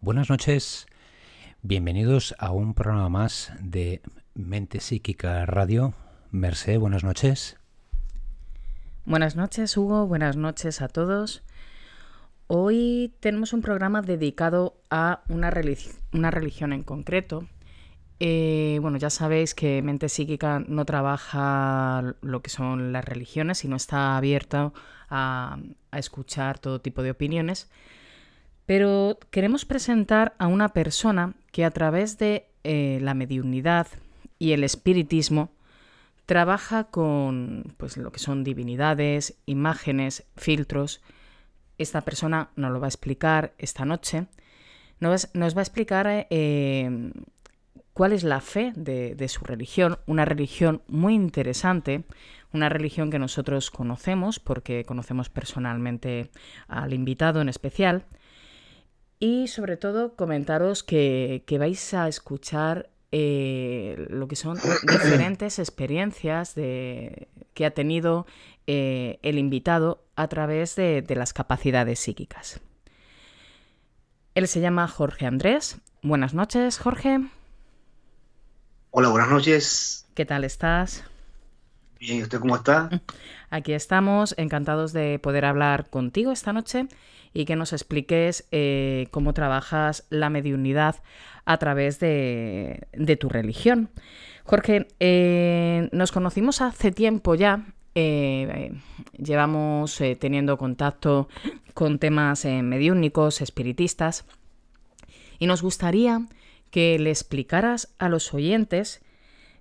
Buenas noches, bienvenidos a un programa más de Mente Psíquica Radio. Merced, buenas noches. Buenas noches, Hugo, buenas noches a todos. Hoy tenemos un programa dedicado a una, religión en concreto. Eh, bueno, ya sabéis que Mente Psíquica no trabaja lo que son las religiones y no está abierta a escuchar todo tipo de opiniones. Pero queremos presentar a una persona que a través de eh, la mediunidad y el espiritismo trabaja con pues, lo que son divinidades, imágenes, filtros. Esta persona nos lo va a explicar esta noche. Nos, va a explicar eh, cuál es la fe de, su religión, una religión muy interesante, una religión que nosotros conocemos porque conocemos personalmente al invitado en especial, y sobre todo comentaros que, vais a escuchar eh, lo que son diferentes experiencias de, que ha tenido eh, el invitado a través de, de las capacidades psíquicas. Él se llama Jorge Andrés. Buenas noches, Jorge. Hola, buenas noches. ¿Qué tal estás? Bien, ¿y usted cómo está? Aquí estamos, encantados de poder hablar contigo esta noche y que nos expliques eh, cómo trabajas la mediunidad a través de, tu religión. Jorge, eh, nos conocimos hace tiempo ya. Eh, llevamos teniendo contacto con temas mediúnicos, espiritistas, y nos gustaría que le explicaras a los oyentes,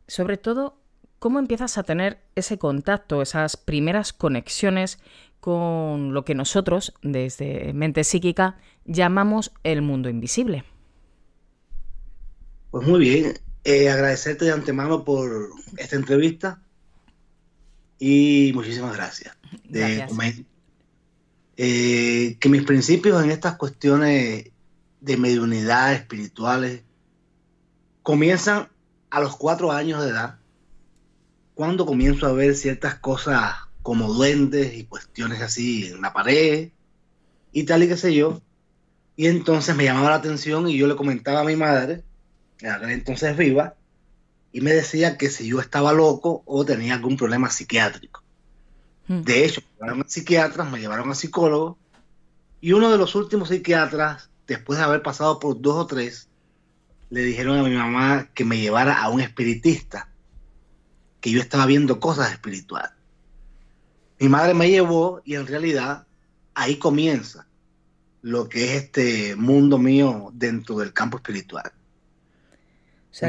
sobre todo, cómo empiezas a tener ese contacto, esas primeras conexiones con lo que nosotros desde mente psíquica llamamos el mundo invisible. Pues muy bien, eh, agradecerte de antemano por esta entrevista y muchísimas gracias. Eh, que mis principios en estas cuestiones de mediunidad espirituales comienzan a los cuatro años de edad cuando comienzo a ver ciertas cosas como duendes y cuestiones así en la pared y tal y qué sé yo. Y entonces me llamaba la atención y yo le comentaba a mi madre, en aquel entonces viva, y me decía que si yo estaba loco o tenía algún problema psiquiátrico. Hmm. De hecho, me llevaron a psiquiatras, me llevaron a psicólogo, y uno de los últimos psiquiatras, después de haber pasado por dos o tres, le dijeron a mi mamá que me llevara a un espiritista y yo estaba viendo cosas espirituales. Mi madre me llevó y en realidad ahí comienza lo que es este mundo mío dentro del campo espiritual.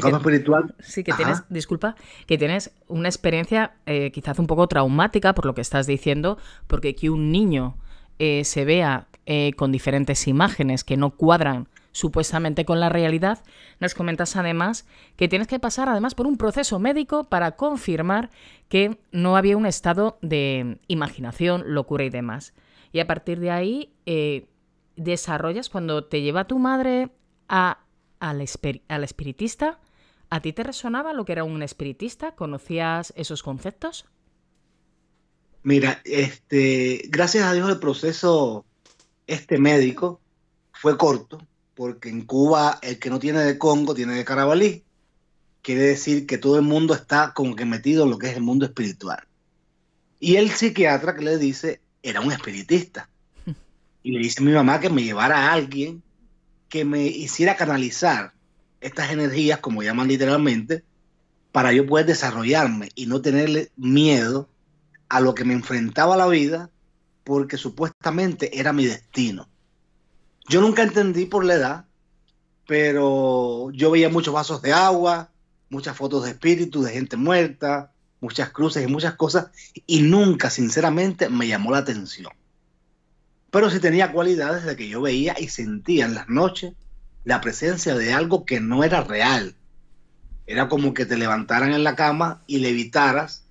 campo espiritual. Sí, que tienes, disculpa, que tienes una experiencia eh, quizás un poco traumática por lo que estás diciendo, porque que un niño eh, se vea eh, con diferentes imágenes que no cuadran supuestamente con la realidad, nos comentas además que tienes que pasar además por un proceso médico para confirmar que no había un estado de imaginación, locura y demás. Y a partir de ahí eh, desarrollas cuando te lleva tu madre a, al, espiritista. ¿A ti te resonaba lo que era un espiritista? ¿Conocías esos conceptos? Mira, este, gracias a Dios el proceso este médico fue corto, porque en Cuba el que no tiene de Congo tiene de Carabalí. Quiere decir que todo el mundo está como que metido en lo que es el mundo espiritual. Y el psiquiatra que le dice era un espiritista. Y le dice a mi mamá que me llevara a alguien que me hiciera canalizar estas energías, como llaman literalmente, para yo poder desarrollarme y no tenerle miedo a lo que me enfrentaba la vida, porque supuestamente era mi destino. Yo nunca entendí por la edad, pero yo veía muchos vasos de agua, muchas fotos de espíritus, de gente muerta, muchas cruces y muchas cosas, y nunca, sinceramente, me llamó la atención. Pero sí tenía cualidades de que yo veía y sentía en las noches la presencia de algo que no era real. Era como que te levantaran en la cama y levitaras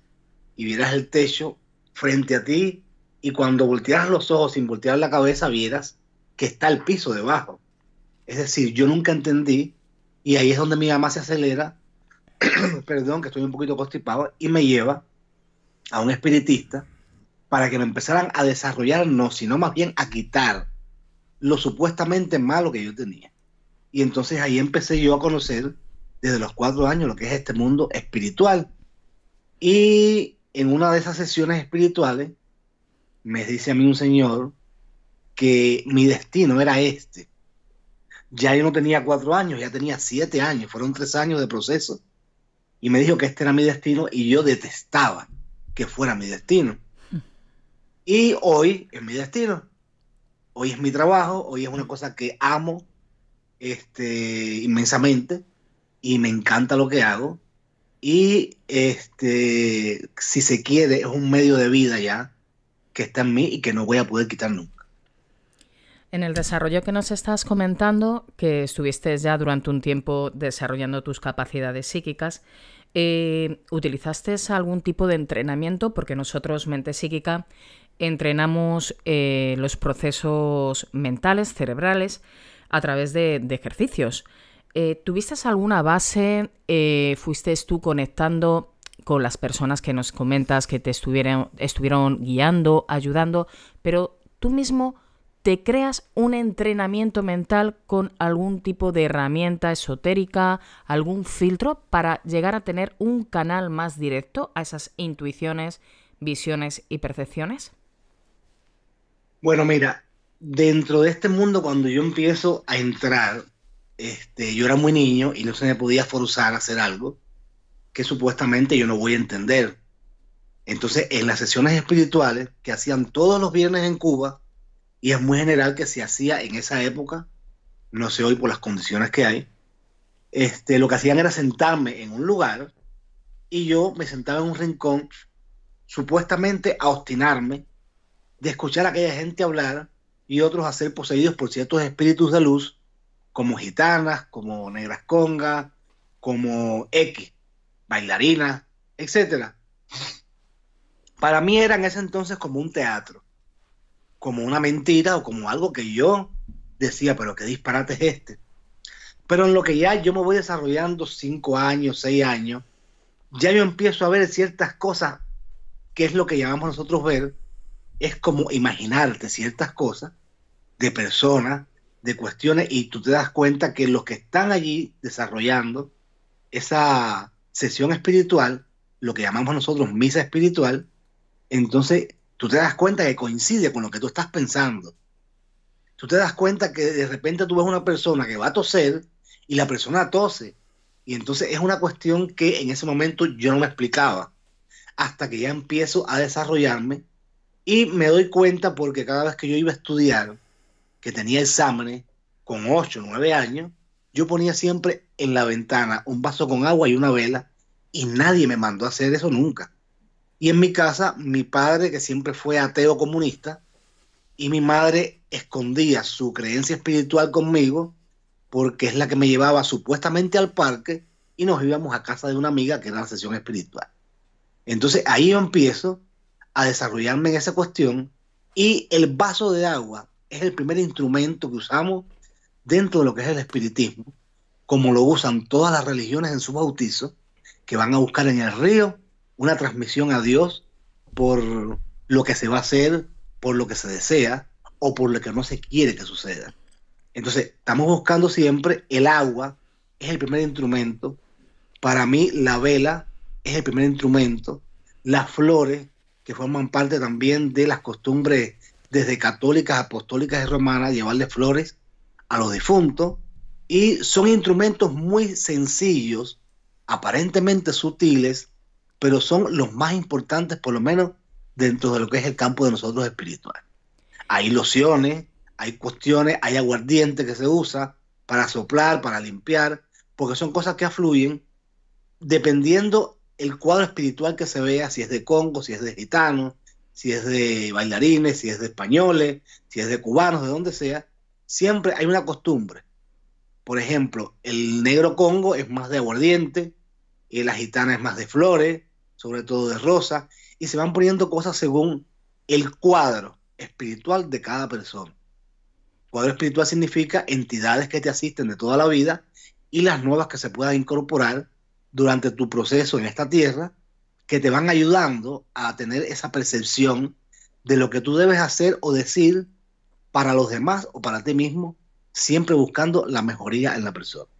y vieras el techo frente a ti y cuando voltearas los ojos sin voltear la cabeza vieras que está el piso debajo. Es decir, yo nunca entendí, y ahí es donde mi mamá se acelera, perdón, que estoy un poquito constipado, y me lleva a un espiritista para que me empezaran a desarrollar, no, sino más bien a quitar lo supuestamente malo que yo tenía. Y entonces ahí empecé yo a conocer desde los cuatro años lo que es este mundo espiritual. Y en una de esas sesiones espirituales me dice a mí un señor que mi destino era este. Ya yo no tenía cuatro años, ya tenía siete años, fueron tres años de proceso. Y me dijo que este era mi destino y yo detestaba que fuera mi destino. Y hoy es mi destino, hoy es mi trabajo, hoy es una cosa que amo este, inmensamente y me encanta lo que hago. Y este, si se quiere, es un medio de vida ya que está en mí y que no voy a poder quitar nunca. En el desarrollo que nos estás comentando, que estuviste ya durante un tiempo desarrollando tus capacidades psíquicas, eh, ¿utilizaste algún tipo de entrenamiento? Porque nosotros, mente psíquica, entrenamos eh, los procesos mentales, cerebrales, a través de, ejercicios. Eh, ¿Tuviste alguna base? ¿Fuiste tú conectando con las personas que nos comentas que te estuvieron, estuvieron guiando, ayudando? Pero tú mismo te creas un entrenamiento mental con algún tipo de herramienta esotérica, algún filtro para llegar a tener un canal más directo a esas intuiciones, visiones y percepciones? Bueno, mira, dentro de este mundo cuando yo empiezo a entrar, este, yo era muy niño y no se me podía forzar a hacer algo que supuestamente yo no voy a entender. Entonces, en las sesiones espirituales que hacían todos los viernes en Cuba, y es muy general que se hacía en esa época, no sé hoy por las condiciones que hay, este, lo que hacían era sentarme en un lugar y yo me sentaba en un rincón supuestamente a obstinarme de escuchar a aquella gente hablar y otros a ser poseídos por ciertos espíritus de luz, como gitanas, como negras congas, como X, bailarinas, etc. Para mí era en ese entonces como un teatro como una mentira o como algo que yo decía, pero qué disparate es este. Pero en lo que ya yo me voy desarrollando cinco años, seis años, ya yo empiezo a ver ciertas cosas, que es lo que llamamos nosotros ver, es como imaginarte ciertas cosas de personas, de cuestiones, y tú te das cuenta que los que están allí desarrollando esa sesión espiritual, lo que llamamos nosotros misa espiritual, entonces tú te das cuenta que coincide con lo que tú estás pensando. Tú te das cuenta que de repente tú ves una persona que va a toser y la persona tose. Y entonces es una cuestión que en ese momento yo no me explicaba. Hasta que ya empiezo a desarrollarme y me doy cuenta porque cada vez que yo iba a estudiar, que tenía exámenes con 8, 9 años, yo ponía siempre en la ventana un vaso con agua y una vela y nadie me mandó a hacer eso nunca. Y en mi casa, mi padre, que siempre fue ateo comunista, y mi madre escondía su creencia espiritual conmigo, porque es la que me llevaba supuestamente al parque y nos íbamos a casa de una amiga que era la sesión espiritual. Entonces ahí yo empiezo a desarrollarme en esa cuestión y el vaso de agua es el primer instrumento que usamos dentro de lo que es el espiritismo, como lo usan todas las religiones en su bautizo, que van a buscar en el río una transmisión a Dios por lo que se va a hacer, por lo que se desea o por lo que no se quiere que suceda. Entonces, estamos buscando siempre el agua, es el primer instrumento. Para mí, la vela es el primer instrumento. Las flores, que forman parte también de las costumbres desde católicas, apostólicas y romanas, llevarle flores a los difuntos. Y son instrumentos muy sencillos, aparentemente sutiles, pero son los más importantes, por lo menos dentro de lo que es el campo de nosotros espiritual. Hay lociones, hay cuestiones, hay aguardiente que se usa para soplar, para limpiar, porque son cosas que afluyen dependiendo el cuadro espiritual que se vea, si es de Congo, si es de gitano, si es de bailarines, si es de españoles, si es de cubanos, de donde sea, siempre hay una costumbre. Por ejemplo, el negro Congo es más de aguardiente, y la gitana es más de flores, sobre todo de Rosa, y se van poniendo cosas según el cuadro espiritual de cada persona. cuadro espiritual significa entidades que te asisten de toda la vida y las nuevas que se puedan incorporar durante tu proceso en esta tierra, que te van ayudando a tener esa percepción de lo que tú debes hacer o decir para los demás o para ti mismo, siempre buscando la mejoría en la persona.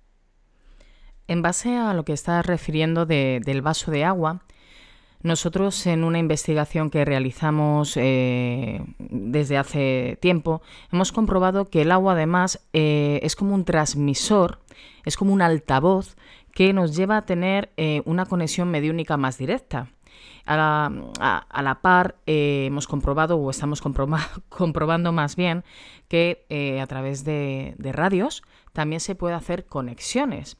En base a lo que estás refiriendo del vaso de agua, nosotros en una investigación que realizamos eh, desde hace tiempo hemos comprobado que el agua además eh, es como un transmisor, es como un altavoz que nos lleva a tener eh, una conexión mediúnica más directa. A la, par hemos comprobado o estamos comprobando más bien que a través de, radios también se puede hacer conexiones.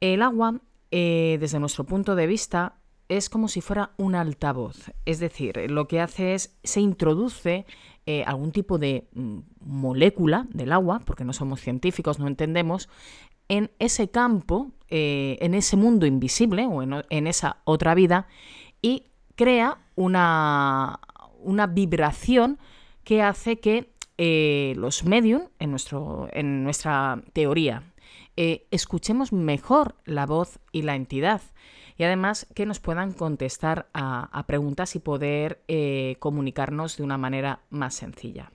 El agua desde nuestro punto de vista, es como si fuera un altavoz, es decir, lo que hace es se introduce eh, algún tipo de mm, molécula del agua, porque no somos científicos, no entendemos, en ese campo, eh, en ese mundo invisible o en, esa otra vida, y crea una, vibración que hace que eh, los medium, nuestro, en nuestra teoría, escuchemos mejor la voz y la entidad y además que nos puedan contestar a, preguntas y poder eh, comunicarnos de una manera más sencilla.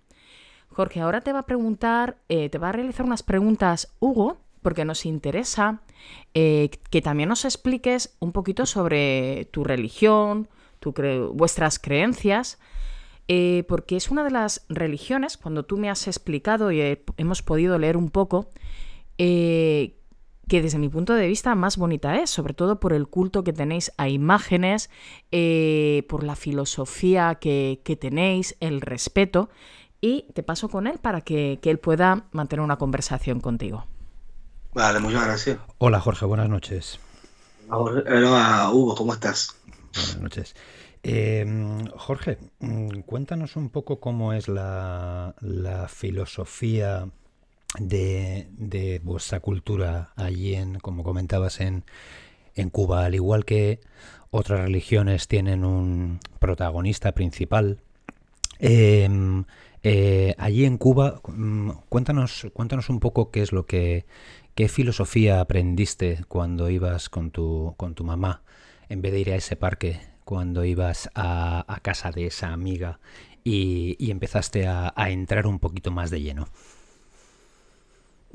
Jorge, ahora te va a preguntar, eh, te va a realizar unas preguntas Hugo, porque nos interesa eh, que también nos expliques un poquito sobre tu religión, tu vuestras creencias, porque es una de las religiones, cuando tú me has explicado y hemos podido leer un poco, que desde mi punto de vista más bonita es, sobre todo por el culto que tenéis a imágenes, eh, por la filosofía que, tenéis, el respeto, y te paso con él para que, él pueda mantener una conversación contigo. Vale, muchas gracias. Hola Jorge, buenas noches. Hola eh, Hugo, ¿cómo estás? Buenas noches. Em, Jorge, mm, cuéntanos un poco cómo es la, la filosofía de, de vuestra cultura allí, en, como comentabas, en, en Cuba, al igual que otras religiones tienen un protagonista principal. Em, eh, allí en Cuba, mm, cuéntanos, cuéntanos un poco qué es lo que, qué filosofía aprendiste cuando ibas con tu, con tu mamá, en vez de ir a ese parque, cuando ibas a, casa de esa amiga y, y empezaste a entrar un poquito más de lleno.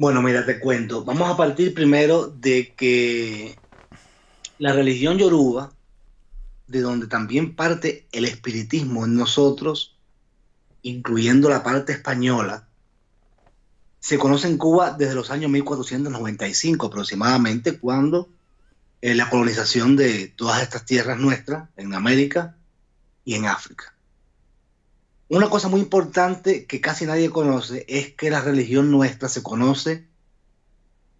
Bueno, mira, te cuento. Vamos a partir primero de que la religión yoruba, de donde también parte el espiritismo en nosotros, incluyendo la parte española, se conoce en Cuba desde los años 1495 aproximadamente, cuando eh, la colonización de todas estas tierras nuestras en América y en África. Una cosa muy importante que casi nadie conoce es que la religión nuestra se conoce.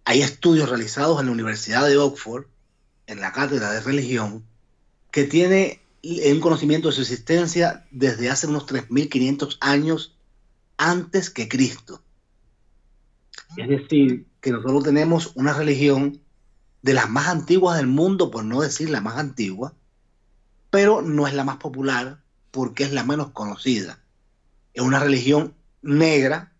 Hay estudios realizados en la Universidad de Oxford, en la cátedra de religión, que tiene un conocimiento de su existencia desde hace unos 3.500 años antes que Cristo. Es decir, que nosotros tenemos una religión de las más antiguas del mundo, por no decir la más antigua, pero no es la más popular porque es la menos conocida es una religión negra,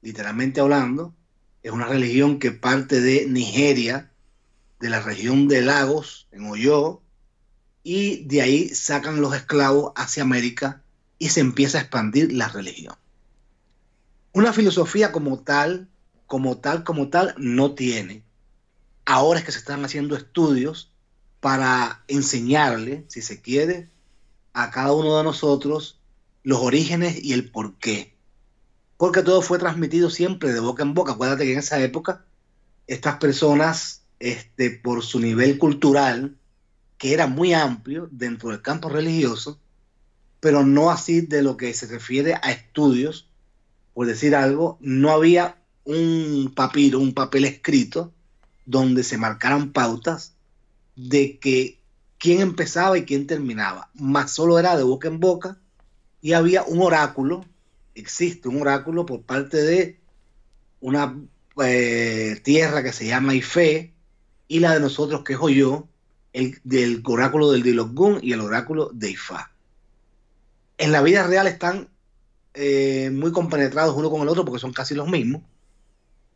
literalmente hablando, es una religión que parte de Nigeria, de la región de Lagos, en Oyo, y de ahí sacan los esclavos hacia América y se empieza a expandir la religión. Una filosofía como tal, como tal, como tal, no tiene. Ahora es que se están haciendo estudios para enseñarle, si se quiere, a cada uno de nosotros los orígenes y el por qué. Porque todo fue transmitido siempre de boca en boca. Acuérdate que en esa época estas personas, este, por su nivel cultural, que era muy amplio dentro del campo religioso, pero no así de lo que se refiere a estudios, por decir algo, no había un papiro, un papel escrito donde se marcaran pautas de que quién empezaba y quién terminaba, más solo era de boca en boca y había un oráculo, existe un oráculo por parte de una eh, tierra que se llama Ife y la de nosotros que es Oyo, el del oráculo del Dilogún y el oráculo de Ifá. En la vida real están eh, muy compenetrados uno con el otro porque son casi los mismos.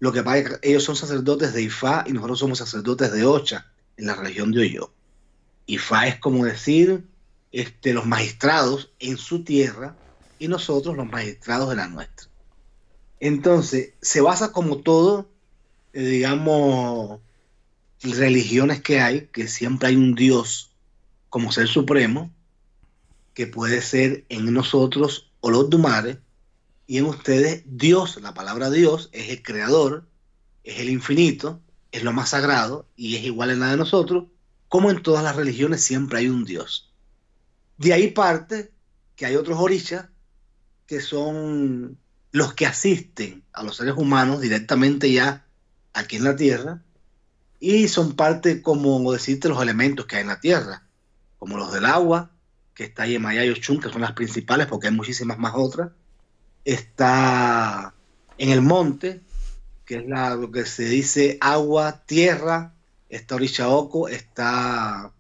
Lo que pasa es que ellos son sacerdotes de Ifá y nosotros somos sacerdotes de Ocha en la religión de Oyo. Ifá es como decir este, los magistrados en su tierra y nosotros los magistrados de la nuestra. Entonces, se basa como todo, digamos, eh, digamos, religiones que hay, que siempre hay un Dios como ser supremo, que puede ser en nosotros o los dumares, y en ustedes Dios, la palabra Dios, es el creador, es el infinito, es lo más sagrado y es igual en la de nosotros, como en todas las religiones siempre hay un Dios. De ahí parte que hay otros orishas que son los que asisten a los seres humanos directamente ya aquí en la tierra y son parte, como decirte, los elementos que hay en la tierra, como los del agua, que está Maya y Ochun, que son las principales porque hay muchísimas más otras. Está en el monte, que es la, lo que se dice agua, tierra, está oco, está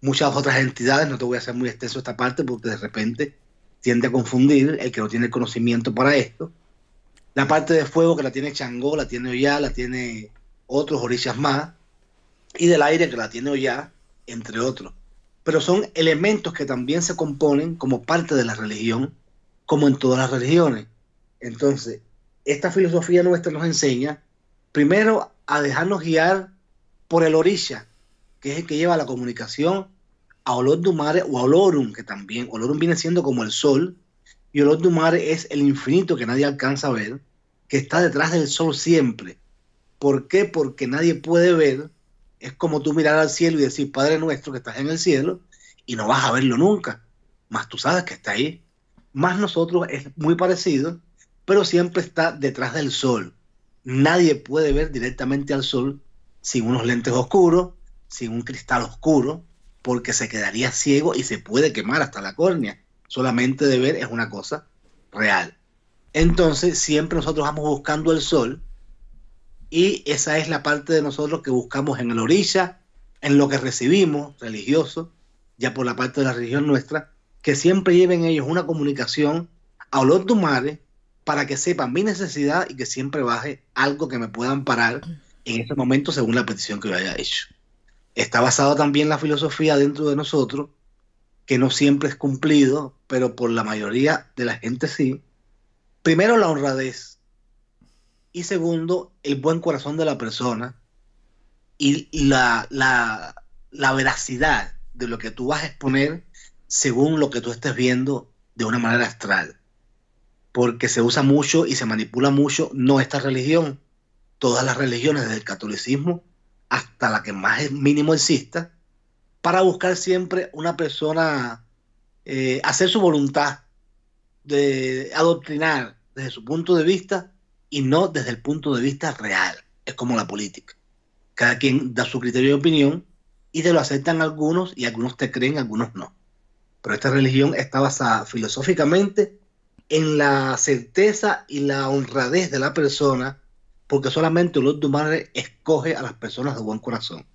muchas otras entidades, no te voy a hacer muy extenso esta parte porque de repente tiende a confundir el que no tiene conocimiento para esto. La parte de fuego que la tiene Changó, la tiene Ollá, la tiene otros orillas más, y del aire que la tiene Ollá, entre otros. Pero son elementos que también se componen como parte de la religión, como en todas las religiones. Entonces, esta filosofía nuestra nos enseña primero a dejarnos guiar por el orilla que es el que lleva la comunicación a Olor Mare o a Olorum, que también Olorum viene siendo como el sol, y Olor es el infinito que nadie alcanza a ver, que está detrás del sol siempre. ¿Por qué? Porque nadie puede ver. Es como tú mirar al cielo y decir, Padre nuestro que estás en el cielo, y no vas a verlo nunca. Más tú sabes que está ahí. Más nosotros es muy parecido, pero siempre está detrás del sol. Nadie puede ver directamente al sol sin unos lentes oscuros, sin un cristal oscuro porque se quedaría ciego y se puede quemar hasta la córnea. Solamente de ver es una cosa real. Entonces siempre nosotros vamos buscando el sol y esa es la parte de nosotros que buscamos en la orilla, en lo que recibimos religioso, ya por la parte de la religión nuestra, que siempre lleven ellos una comunicación a los mare, para que sepan mi necesidad y que siempre baje algo que me pueda amparar en ese momento según la petición que yo haya hecho está basada también la filosofía dentro de nosotros, que no siempre es cumplido, pero por la mayoría de la gente sí. Primero la honradez y segundo el buen corazón de la persona y, la, la veracidad de lo que tú vas a exponer según lo que tú estés viendo de una manera astral. Porque se usa mucho y se manipula mucho no esta religión, todas las religiones, desde el catolicismo hasta la que más mínimo exista, para buscar siempre una persona, eh, hacer su voluntad, de adoctrinar desde su punto de vista y no desde el punto de vista real. Es como la política. Cada quien da su criterio de opinión y te lo aceptan algunos y algunos te creen, algunos no. Pero esta religión está basada filosóficamente en la certeza y la honradez de la persona porque solamente Lord madre escoge a las personas de buen corazón.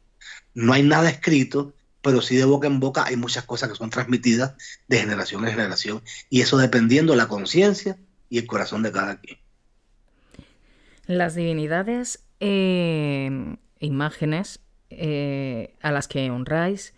No hay nada escrito, pero sí de boca en boca hay muchas cosas que son transmitidas de generación en generación, y eso dependiendo de la conciencia y el corazón de cada quien. Las divinidades, em, e imágenes eh, a las que honráis,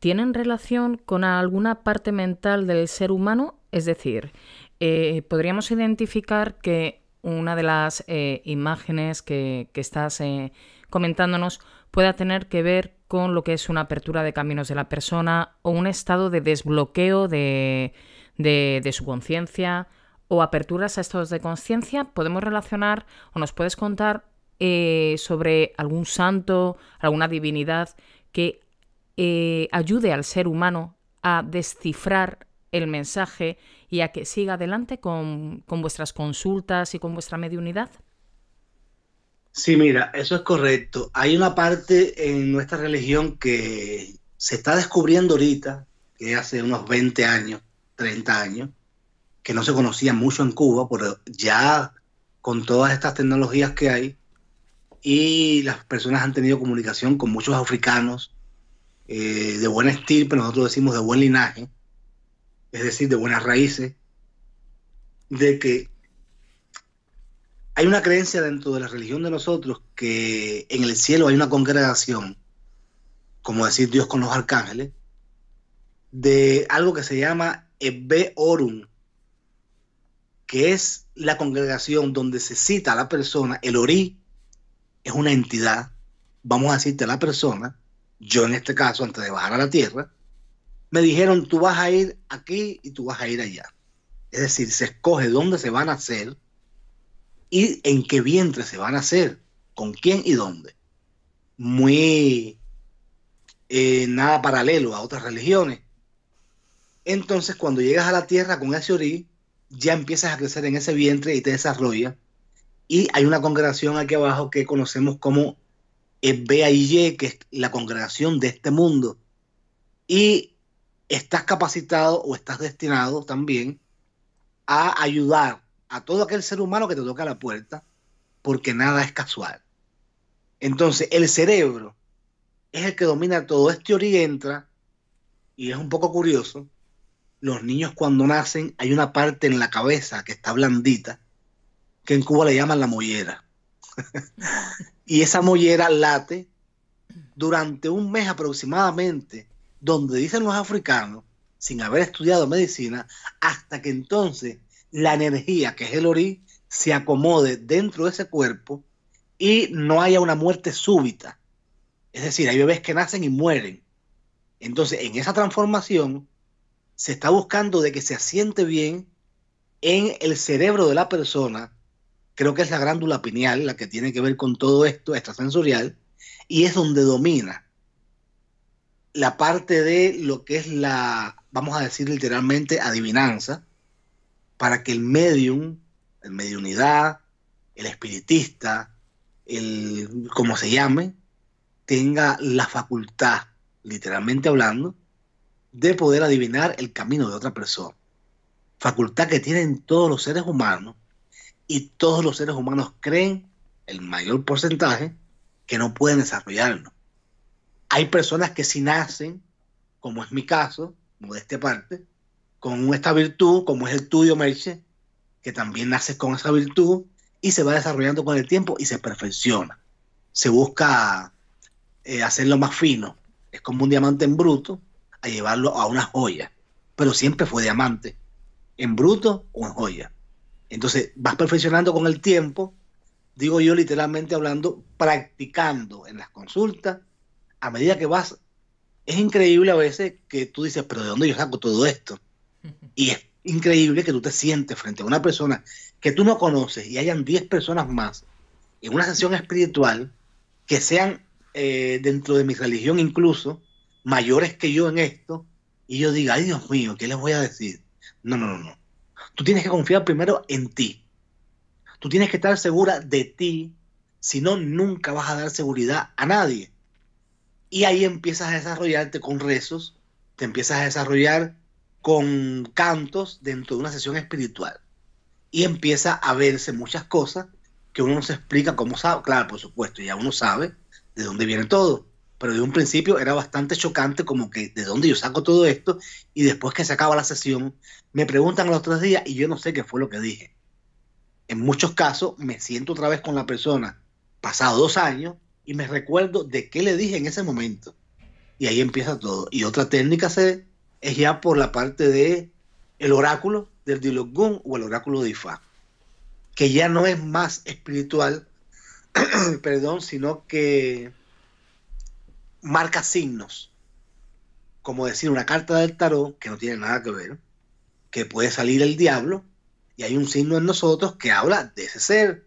¿tienen relación con alguna parte mental del ser humano? Es decir, eh, podríamos identificar que una de las eh, imágenes que, estás eh, comentándonos pueda tener que ver con lo que es una apertura de caminos de la persona o un estado de desbloqueo de, su conciencia o aperturas a estados de conciencia, podemos relacionar o nos puedes contar eh, sobre algún santo, alguna divinidad que ayude al ser humano a descifrar el mensaje y a que siga adelante con, vuestras consultas y con vuestra mediunidad? Sí, mira, eso es correcto. Hay una parte en nuestra religión que se está descubriendo ahorita, que hace unos 20 años, 30 años, que no se conocía mucho en Cuba, pero ya con todas estas tecnologías que hay, y las personas han tenido comunicación con muchos africanos eh, de buen estilo, pero nosotros decimos de buen linaje, es decir, de buenas raíces, de que hay una creencia dentro de la religión de nosotros que en el cielo hay una congregación, como decir Dios con los arcángeles, de algo que se llama Ebbe Orum, que es la congregación donde se cita a la persona, el Ori es una entidad, vamos a decirte a la persona, yo en este caso, antes de bajar a la tierra, me dijeron, tú vas a ir aquí y tú vas a ir allá. Es decir, se escoge dónde se van a hacer y en qué vientre se van a hacer, con quién y dónde. Muy eh, nada paralelo a otras religiones. Entonces, cuando llegas a la tierra con ese orí, ya empiezas a crecer en ese vientre y te desarrollas. Y hay una congregación aquí abajo que conocemos como e y que es la congregación de este mundo. Y estás capacitado o estás destinado también a ayudar a todo aquel ser humano que te toca la puerta, porque nada es casual. Entonces, el cerebro es el que domina todo. Este y entra, y es un poco curioso, los niños cuando nacen hay una parte en la cabeza que está blandita, que en Cuba le llaman la mollera. y esa mollera late durante un mes aproximadamente donde dicen los africanos, sin haber estudiado medicina, hasta que entonces la energía, que es el orí, se acomode dentro de ese cuerpo y no haya una muerte súbita. Es decir, hay bebés que nacen y mueren. Entonces, en esa transformación, se está buscando de que se asiente bien en el cerebro de la persona, creo que es la glándula pineal la que tiene que ver con todo esto extrasensorial, y es donde domina la parte de lo que es la, vamos a decir literalmente, adivinanza, para que el medium, el mediunidad, el espiritista, el como se llame, tenga la facultad, literalmente hablando, de poder adivinar el camino de otra persona. Facultad que tienen todos los seres humanos y todos los seres humanos creen, el mayor porcentaje, que no pueden desarrollarlo. Hay personas que si nacen, como es mi caso, este parte, con esta virtud, como es el tuyo, Merche, que también naces con esa virtud y se va desarrollando con el tiempo y se perfecciona. Se busca eh, hacerlo más fino. Es como un diamante en bruto a llevarlo a una joya. Pero siempre fue diamante. En bruto o en joya. Entonces vas perfeccionando con el tiempo, digo yo literalmente hablando, practicando en las consultas, a medida que vas, es increíble a veces que tú dices, pero ¿de dónde yo saco todo esto? Y es increíble que tú te sientes frente a una persona que tú no conoces y hayan 10 personas más en una sesión espiritual que sean eh, dentro de mi religión incluso mayores que yo en esto y yo diga, ay Dios mío, ¿qué les voy a decir? No, no, no, no. Tú tienes que confiar primero en ti. Tú tienes que estar segura de ti, si no, nunca vas a dar seguridad a nadie. Y ahí empiezas a desarrollarte con rezos, te empiezas a desarrollar con cantos dentro de una sesión espiritual. Y empieza a verse muchas cosas que uno no se explica cómo sabe. Claro, por supuesto, ya uno sabe de dónde viene todo. Pero de un principio era bastante chocante como que de dónde yo saco todo esto. Y después que se acaba la sesión, me preguntan los otros días y yo no sé qué fue lo que dije. En muchos casos me siento otra vez con la persona, pasado dos años, y me recuerdo de qué le dije en ese momento. Y ahí empieza todo. Y otra técnica es ya por la parte de el oráculo del Dilogun o el oráculo de IFA que ya no es más espiritual, perdón, sino que marca signos. Como decir una carta del tarot que no tiene nada que ver, que puede salir el diablo y hay un signo en nosotros que habla de ese ser.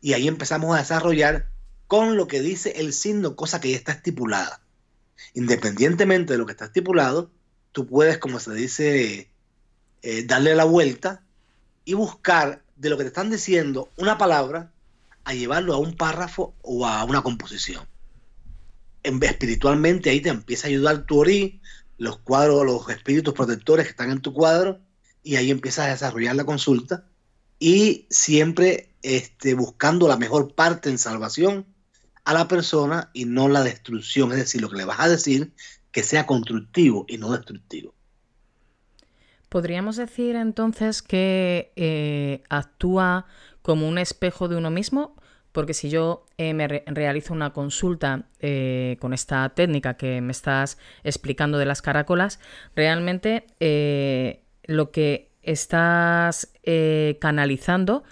Y ahí empezamos a desarrollar con lo que dice el signo, cosa que ya está estipulada. Independientemente de lo que está estipulado, tú puedes, como se dice, eh, darle la vuelta y buscar de lo que te están diciendo una palabra a llevarlo a un párrafo o a una composición. espiritualmente ahí te empieza a ayudar tu orí, los cuadros, los espíritus protectores que están en tu cuadro, y ahí empiezas a desarrollar la consulta y siempre este, buscando la mejor parte en salvación a la persona y no la destrucción, es decir, lo que le vas a decir que sea constructivo y no destructivo. ¿Podríamos decir entonces que eh, actúa como un espejo de uno mismo? Porque si yo eh, me realizo una consulta eh, con esta técnica que me estás explicando de las caracolas, realmente lo que estás canalizando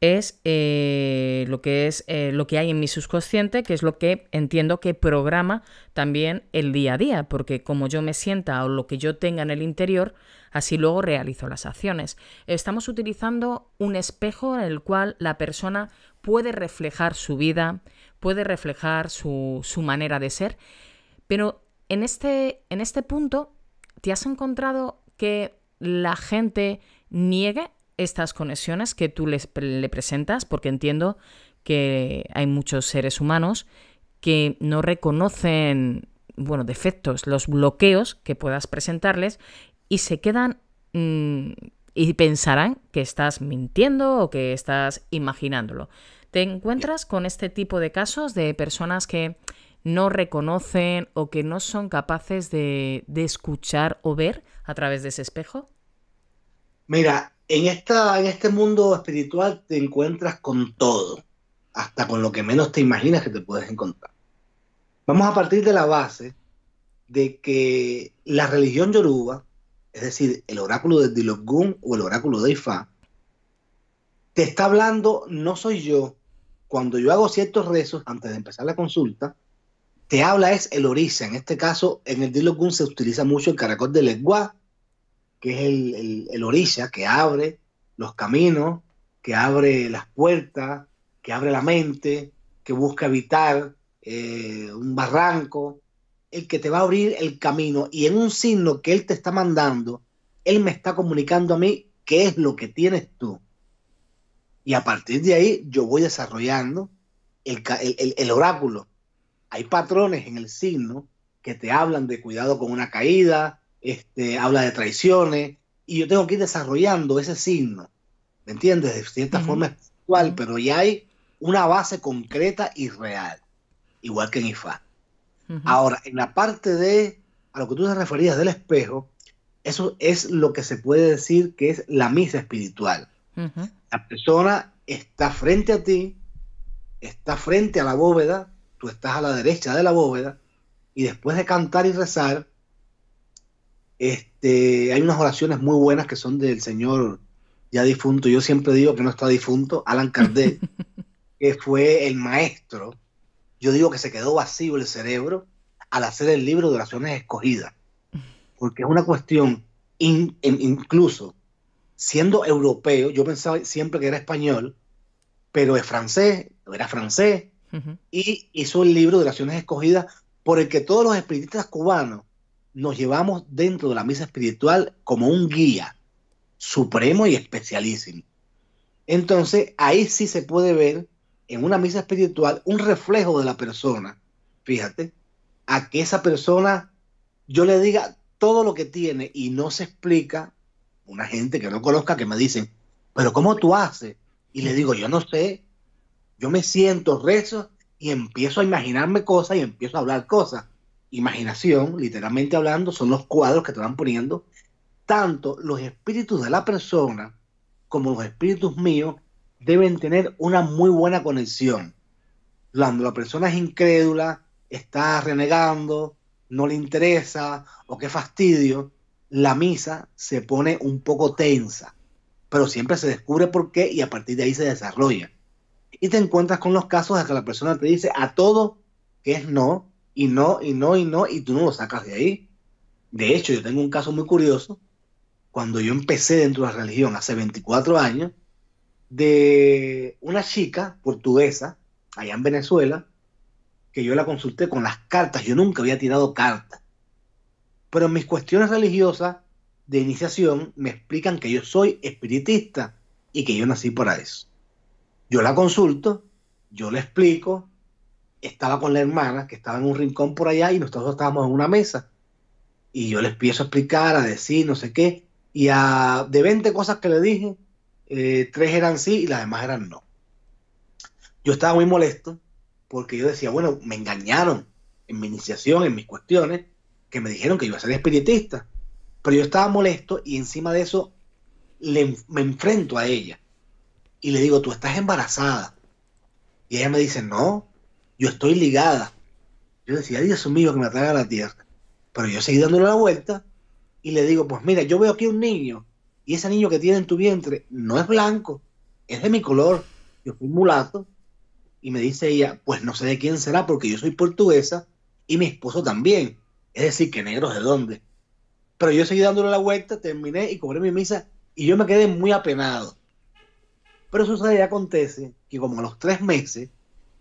es eh, lo que es eh, lo que hay en mi subconsciente, que es lo que entiendo que programa también el día a día, porque como yo me sienta o lo que yo tenga en el interior, así luego realizo las acciones. Estamos utilizando un espejo en el cual la persona puede reflejar su vida, puede reflejar su, su manera de ser, pero en este, en este punto, ¿te has encontrado que la gente niegue estas conexiones que tú les, le presentas, porque entiendo que hay muchos seres humanos que no reconocen, bueno, defectos, los bloqueos que puedas presentarles y se quedan mm, y pensarán que estás mintiendo o que estás imaginándolo. ¿Te encuentras con este tipo de casos de personas que no reconocen o que no son capaces de, de escuchar o ver a través de ese espejo? Mira, en, esta, en este mundo espiritual te encuentras con todo, hasta con lo que menos te imaginas que te puedes encontrar. Vamos a partir de la base de que la religión yoruba, es decir, el oráculo de Dilogún o el oráculo de Ifá, te está hablando, no soy yo, cuando yo hago ciertos rezos antes de empezar la consulta, te habla es el orisa. En este caso, en el Dilokun se utiliza mucho el caracol de lengua que es el, orilla, que abre los caminos, que abre las puertas, que abre la mente, que busca evitar eh, un barranco, el que te va a abrir el camino y en un signo que él te está mandando, él me está comunicando a mí qué es lo que tienes tú. Y a partir de ahí yo voy desarrollando el, el oráculo. Hay patrones en el signo que te hablan de cuidado con una caída, este, habla de traiciones, y yo tengo que ir desarrollando ese signo, ¿me entiendes? De cierta forma espiritual, pero ya hay una base concreta y real, igual que en IFA. Ahora, en la parte de a lo que tú te referías del espejo, eso es lo que se puede decir que es la misa espiritual. La persona está frente a ti, está frente a la bóveda, tú estás a la derecha de la bóveda, y después de cantar y rezar, este, hay unas oraciones muy buenas que son del señor ya difunto, yo siempre digo que no está difunto, Alan Kardec, que fue el maestro, yo digo que se quedó vacío el cerebro al hacer el libro de oraciones escogidas, porque es una cuestión, incluso siendo europeo, yo pensaba siempre que era español, pero es francés, era francés, y hizo el libro de oraciones escogidas por el que todos los espiritistas cubanos nos llevamos dentro de la misa espiritual como un guía supremo y especialísimo. Entonces, ahí sí se puede ver en una misa espiritual un reflejo de la persona. Fíjate, a que esa persona yo le diga todo lo que tiene y no se explica, una gente que no conozca que me dicen, pero ¿cómo tú haces? Y le digo, yo no sé, yo me siento, rezo y empiezo a imaginarme cosas y empiezo a hablar cosas imaginación, literalmente hablando, son los cuadros que te van poniendo tanto los espíritus de la persona como los espíritus míos deben tener una muy buena conexión. Cuando la persona es incrédula, está renegando, no le interesa o qué fastidio, la misa se pone un poco tensa, pero siempre se descubre por qué y a partir de ahí se desarrolla. Y te encuentras con los casos de que la persona te dice a todo que es no, y no, y no, y no, y tú no lo sacas de ahí. De hecho, yo tengo un caso muy curioso. Cuando yo empecé dentro de la religión hace 24 años, de una chica portuguesa, allá en Venezuela, que yo la consulté con las cartas. Yo nunca había tirado cartas. Pero mis cuestiones religiosas de iniciación me explican que yo soy espiritista y que yo nací para eso. Yo la consulto, yo le explico, estaba con la hermana, que estaba en un rincón por allá, y nosotros estábamos en una mesa. Y yo les empiezo a explicar, a decir, no sé qué. Y de 20 cosas que le dije, eh, tres eran sí y las demás eran no. Yo estaba muy molesto porque yo decía, bueno, me engañaron en mi iniciación, en mis cuestiones, que me dijeron que iba a ser espiritista. Pero yo estaba molesto y encima de eso le, me enfrento a ella y le digo, tú estás embarazada. Y ella me dice, no, yo estoy ligada. Yo decía, Dios mío, que me traga la tierra. Pero yo seguí dándole la vuelta y le digo, pues mira, yo veo aquí un niño y ese niño que tiene en tu vientre no es blanco, es de mi color. Yo fui mulato y me dice ella, pues no sé de quién será porque yo soy portuguesa y mi esposo también. Es decir, que negros de dónde. Pero yo seguí dándole la vuelta, terminé y cobré mi misa y yo me quedé muy apenado. Pero sucede y acontece que como a los tres meses,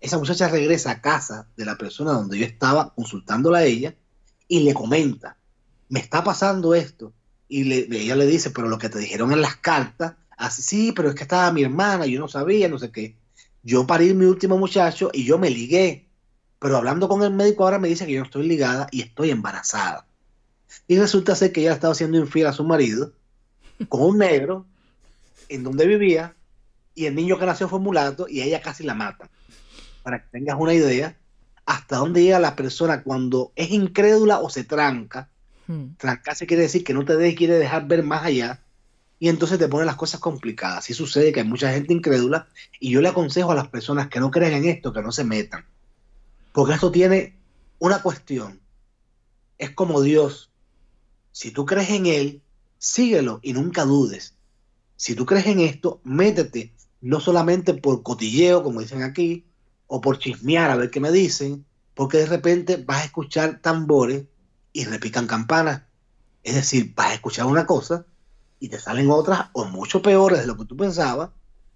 esa muchacha regresa a casa de la persona donde yo estaba consultándola a ella y le comenta, me está pasando esto. Y le, ella le dice, pero lo que te dijeron en las cartas, así, sí, pero es que estaba mi hermana, yo no sabía, no sé qué. Yo parí mi último muchacho y yo me ligué. Pero hablando con el médico ahora me dice que yo estoy ligada y estoy embarazada. Y resulta ser que ella estaba siendo infiel a su marido con un negro en donde vivía y el niño que nació fue mulato y ella casi la mata para que tengas una idea, hasta dónde llega la persona cuando es incrédula o se tranca. Tranca hmm. Trancarse quiere decir que no te quiere dejar ver más allá y entonces te pone las cosas complicadas. Sí sucede que hay mucha gente incrédula y yo le aconsejo a las personas que no creen en esto que no se metan. Porque esto tiene una cuestión. Es como Dios. Si tú crees en Él, síguelo y nunca dudes. Si tú crees en esto, métete, no solamente por cotilleo, como dicen aquí, o por chismear a ver qué me dicen, porque de repente vas a escuchar tambores y repican campanas. Es decir, vas a escuchar una cosa y te salen otras o mucho peores de lo que tú pensabas,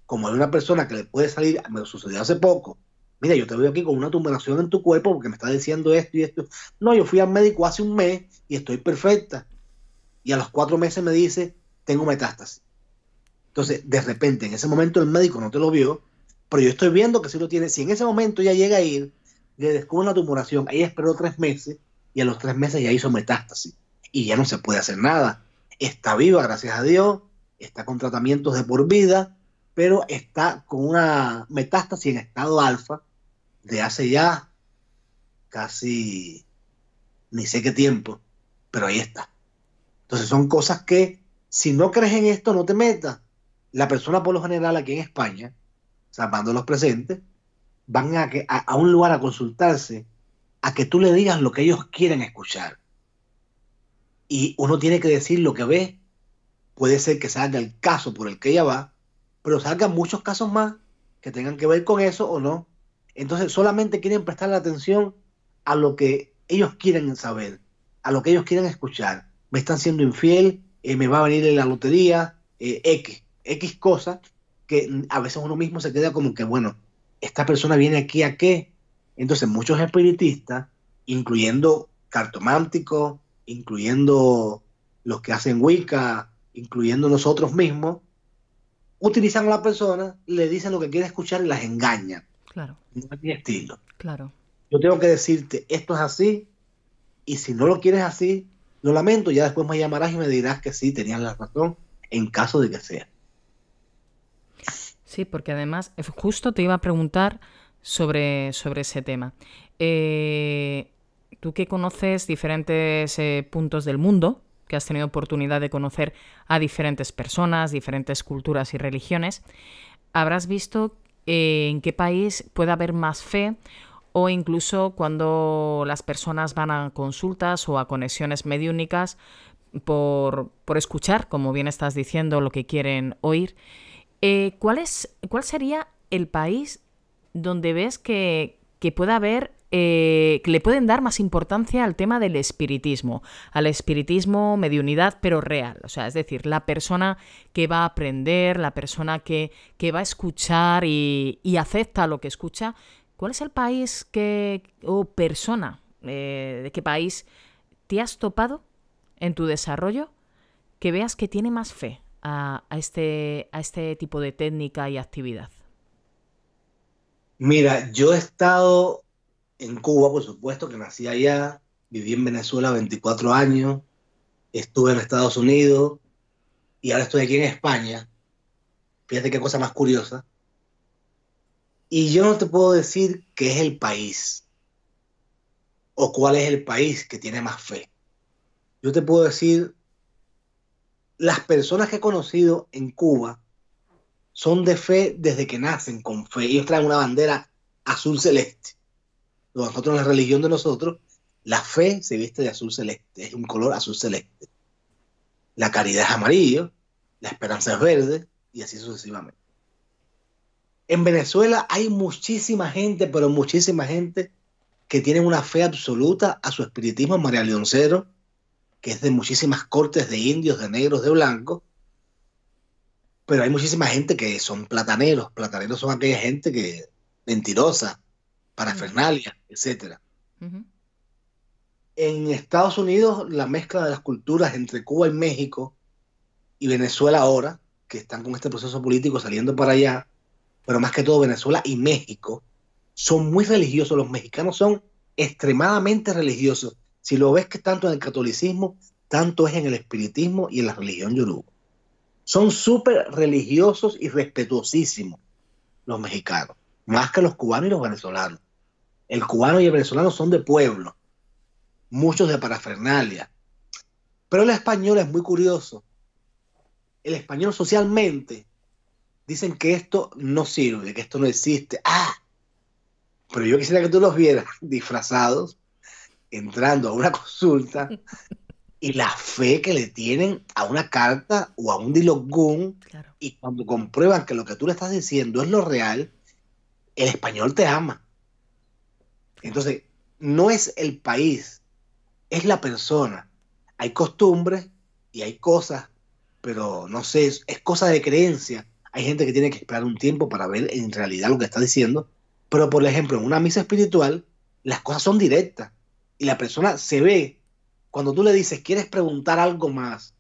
como de una persona que le puede salir, me lo sucedió hace poco. Mira, yo te veo aquí con una tumoración en tu cuerpo porque me está diciendo esto y esto. No, yo fui al médico hace un mes y estoy perfecta. Y a los cuatro meses me dice, tengo metástasis. Entonces, de repente, en ese momento el médico no te lo vio, pero yo estoy viendo que si lo tiene. Si en ese momento ya llega a ir, le descubre una tumoración, ahí esperó tres meses y a los tres meses ya hizo metástasis y ya no se puede hacer nada. Está viva, gracias a Dios, está con tratamientos de por vida, pero está con una metástasis en estado alfa de hace ya casi ni sé qué tiempo, pero ahí está. Entonces son cosas que si no crees en esto, no te metas. La persona por lo general aquí en España salvando los presentes, van a, a, un lugar a consultarse, a que tú le digas lo que ellos quieren escuchar. Y uno tiene que decir lo que ve. Puede ser que salga el caso por el que ella va, pero salgan muchos casos más que tengan que ver con eso o no. Entonces solamente quieren prestar la atención a lo que ellos quieren saber, a lo que ellos quieren escuchar. Me están siendo infiel, eh, me va a venir en la lotería, eh, X, X cosas que a veces uno mismo se queda como que, bueno, esta persona viene aquí a qué. Entonces muchos espiritistas, incluyendo cartománticos, incluyendo los que hacen Wicca, incluyendo nosotros mismos, utilizan a la persona, le dicen lo que quiere escuchar y las engañan. Claro. estilo. Claro. Yo tengo que decirte, esto es así, y si no lo quieres así, lo lamento, ya después me llamarás y me dirás que sí, tenías la razón, en caso de que sea. Sí, porque además, eh, justo te iba a preguntar sobre, sobre ese tema. Eh, tú que conoces diferentes eh, puntos del mundo, que has tenido oportunidad de conocer a diferentes personas, diferentes culturas y religiones, habrás visto en qué país puede haber más fe o incluso cuando las personas van a consultas o a conexiones mediúnicas por, por escuchar, como bien estás diciendo, lo que quieren oír. Eh, ¿cuál, sería el país donde ves que, pueda haber eh, que le pueden dar más importancia al tema del espiritismo, al espiritismo mediunidad pero real, o sea, es decir, la persona que va a aprender, la persona que, va a escuchar y, acepta lo que escucha, ¿cuál es el país que, o persona, eh, de qué país te has topado en tu desarrollo que veas que tiene más fe? a, este, a este tipo de técnica y actividad? Mira, yo he estado en Cuba, por supuesto, que nací allá, viví en Venezuela 24 años, estuve en Estados Unidos y ahora estoy aquí en España. Fíjate qué cosa más curiosa. Y yo no te puedo decir qué es el país o cuál es el país que tiene más fe. Yo te puedo decir las personas que he conocido en Cuba son de fe desde que nacen con fe. Ellos traen una bandera azul celeste. Nosotros, la religión de nosotros, la fe se viste de azul celeste, es un color azul celeste. La caridad es amarillo, la esperanza es verde y así sucesivamente. En Venezuela hay muchísima gente, pero muchísima gente que tiene una fe absoluta a su espiritismo, María Leoncero, que es de muchísimas cortes de indios, de negros, de blancos, pero hay muchísima gente que son plataneros. Plataneros son aquella gente que mentirosa, parafernalia, etc. En Estados Unidos, la mezcla de las culturas entre Cuba y México y Venezuela ahora, que están con este proceso político saliendo para allá, pero más que todo Venezuela y México, son muy religiosos. Los mexicanos son extremadamente religiosos. Si lo ves que tanto en el catolicismo, tanto es en el espiritismo y en la religión yoruba. Son súper religiosos y respetuosísimos los mexicanos, más que los cubanos y los venezolanos. El cubano y el venezolano son de pueblo, muchos de parafernalia. Pero el español es muy curioso. El español socialmente dicen que esto no sirve, que esto no existe. Ah, pero yo quisiera que tú los vieras disfrazados entrando a una consulta y la fe que le tienen a una carta o a un dilogún y cuando comprueban que lo que tú le estás diciendo es lo real, el español te ama. Entonces, no es el país, es la persona. Hay costumbres y hay cosas, pero no sé, es cosa de creencia. Hay gente que tiene que esperar un tiempo para ver en realidad lo que está diciendo. Pero, por ejemplo, en una misa espiritual, las cosas son directas y la persona se ve, cuando tú le dices, ¿quieres preguntar algo más?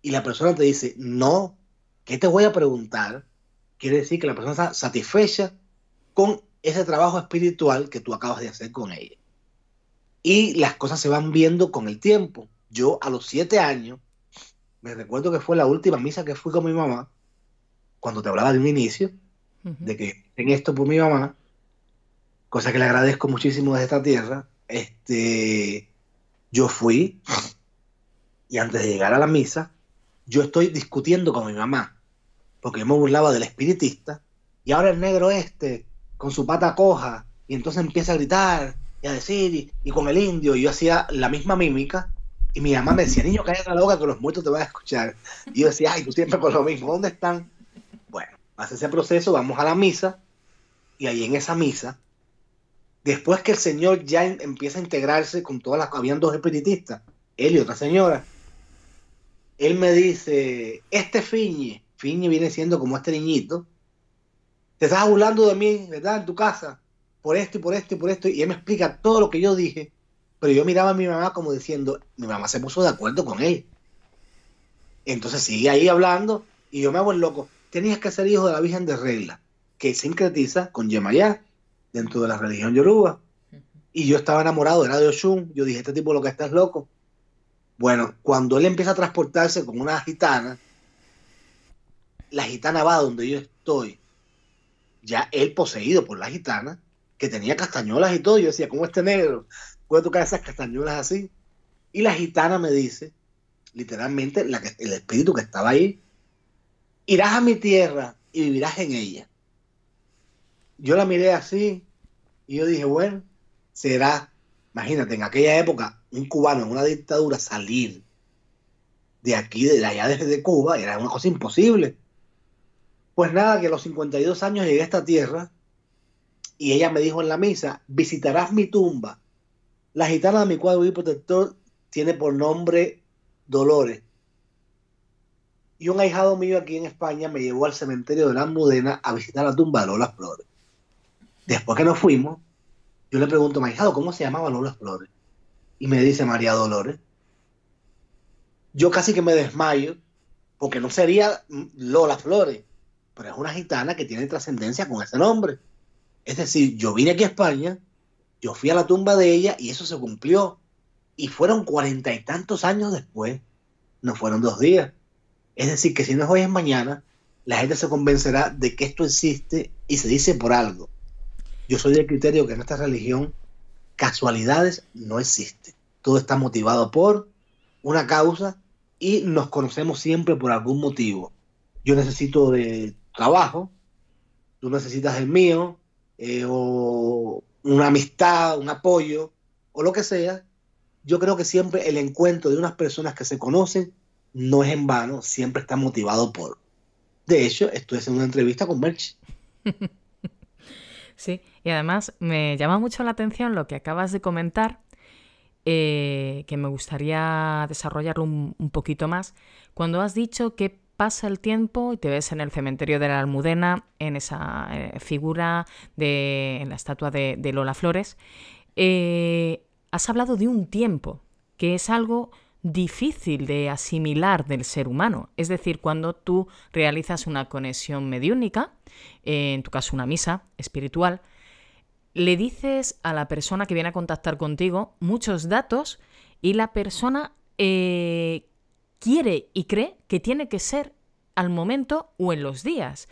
Y la persona te dice, no, ¿qué te voy a preguntar? Quiere decir que la persona está satisfecha con ese trabajo espiritual que tú acabas de hacer con ella. Y las cosas se van viendo con el tiempo. Yo a los siete años, me recuerdo que fue la última misa que fui con mi mamá, cuando te hablaba de un inicio, de que en esto por mi mamá, cosa que le agradezco muchísimo desde esta tierra, este, yo fui y antes de llegar a la misa, yo estoy discutiendo con mi mamá, porque yo me burlaba del espiritista, y ahora el negro este, con su pata coja, y entonces empieza a gritar y a decir, y, y con el indio, yo hacía la misma mímica, y mi mamá me decía, niño, cállate la boca que los muertos te van a escuchar. Y yo decía, ay, tú siempre con lo mismo, ¿dónde están? Bueno, hace ese proceso, vamos a la misa, y ahí en esa misa, Después que el señor ya em, empieza a integrarse con todas las... Habían dos espiritistas, él y otra señora. Él me dice, este Fiñe, Fiñe viene siendo como este niñito, te estás burlando de mí, ¿verdad? En tu casa, por esto y por esto y por esto. Y él me explica todo lo que yo dije. Pero yo miraba a mi mamá como diciendo, mi mamá se puso de acuerdo con él. Entonces sigue ahí hablando y yo me hago el loco. Tenías que ser hijo de la Virgen de Regla, que sincretiza con Yemayá dentro de la religión yoruba. Y yo estaba enamorado, era de Oshun. Yo dije, este tipo lo que estás loco. Bueno, cuando él empieza a transportarse con una gitana, la gitana va donde yo estoy. Ya él poseído por la gitana, que tenía castañolas y todo. Yo decía, ¿cómo este negro puede tocar esas castañolas así? Y la gitana me dice, literalmente, la que, el espíritu que estaba ahí, irás a mi tierra y vivirás en ella. Yo la miré así, y yo dije, bueno, será, imagínate, en aquella época, un cubano en una dictadura salir de aquí, de allá desde Cuba, era una cosa imposible. Pues nada, que a los 52 años llegué a esta tierra y ella me dijo en la misa, visitarás mi tumba. La gitana de mi cuadro y protector tiene por nombre Dolores. Y un ahijado mío aquí en España me llevó al cementerio de la Mudena a visitar la tumba de Lola Flores. Después que nos fuimos, yo le pregunto, a Maijado, ¿cómo se llamaba Lola Flores? Y me dice María Dolores. Yo casi que me desmayo, porque no sería Lola Flores, pero es una gitana que tiene trascendencia con ese nombre. Es decir, yo vine aquí a España, yo fui a la tumba de ella y eso se cumplió. Y fueron cuarenta y tantos años después, no fueron dos días. Es decir, que si no es hoy es mañana, la gente se convencerá de que esto existe y se dice por algo. Yo soy del criterio que en esta religión casualidades no existen. Todo está motivado por una causa y nos conocemos siempre por algún motivo. Yo necesito de trabajo, tú necesitas el mío, eh, o una amistad, un apoyo, o lo que sea. Yo creo que siempre el encuentro de unas personas que se conocen no es en vano, siempre está motivado por. De hecho, estoy haciendo una entrevista con Merch. Sí, y además me llama mucho la atención lo que acabas de comentar, eh, que me gustaría desarrollarlo un, poquito más, cuando has dicho que pasa el tiempo y te ves en el cementerio de la Almudena, en esa eh, figura, de, en la estatua de, Lola Flores, eh, has hablado de un tiempo, que es algo difícil de asimilar del ser humano. Es decir, cuando tú realizas una conexión mediúnica, eh, en tu caso una misa espiritual, le dices a la persona que viene a contactar contigo muchos datos y la persona eh, quiere y cree que tiene que ser al momento o en los días.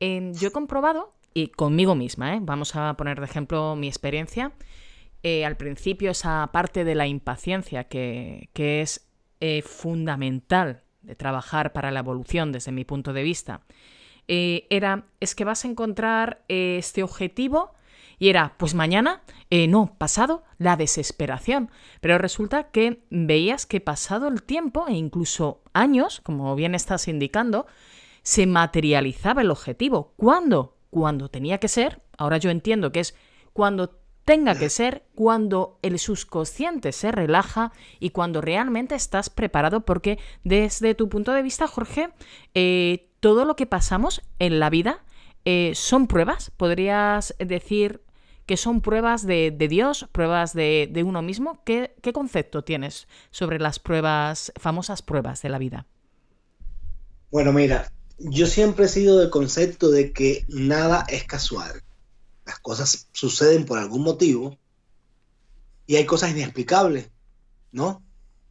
yo he comprobado, y conmigo misma, ¿eh? vamos a poner de ejemplo mi experiencia, eh, al principio esa parte de la impaciencia que, es eh, fundamental de trabajar para la evolución desde mi punto de vista, eh, era, es que vas a encontrar este objetivo y era, pues mañana, no, pasado, la desesperación. Pero resulta que veías que pasado el tiempo e incluso años, como bien estás indicando, se materializaba el objetivo. ¿Cuándo? Cuando tenía que ser. Ahora yo entiendo que es cuando tenga que ser cuando el subconsciente se relaja y cuando realmente estás preparado, porque desde tu punto de vista, Jorge, eh, todo lo que pasamos en la vida eh, son pruebas, podrías decir que son pruebas de, Dios, pruebas de, uno mismo. ¿Qué, ¿Qué, concepto tienes sobre las pruebas, famosas pruebas de la vida? Bueno, mira, yo siempre he sido del concepto de que nada es casual. Las cosas suceden por algún motivo y hay cosas inexplicables, ¿no?